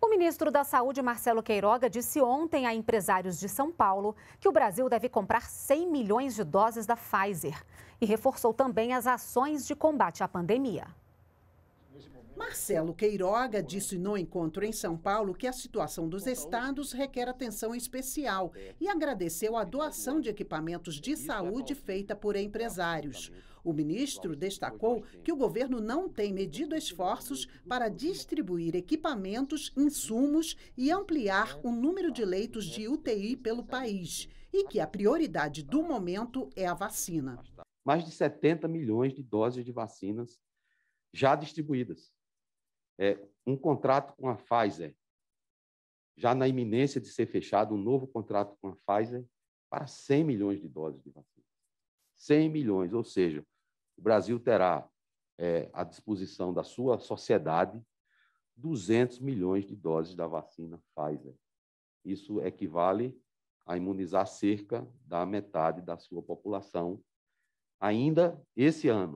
O ministro da Saúde, Marcelo Queiroga, disse ontem a empresários de São Paulo que o Brasil deve comprar 100 milhões de doses da Pfizer e reforçou também as ações de combate à pandemia. Marcelo Queiroga disse no encontro em São Paulo que a situação dos estados requer atenção especial e agradeceu a doação de equipamentos de saúde feita por empresários. O ministro destacou que o governo não tem medido esforços para distribuir equipamentos, insumos e ampliar o número de leitos de UTI pelo país e que a prioridade do momento é a vacina. Mais de 70 milhões de doses de vacinas já distribuídas. É, um contrato com a Pfizer, já na iminência de ser fechado um novo contrato com a Pfizer para 100 milhões de doses de vacina. 100 milhões, ou seja, o Brasil terá é, à disposição da sua sociedade 200 milhões de doses da vacina Pfizer. Isso equivale a imunizar cerca da metade da sua população ainda esse ano.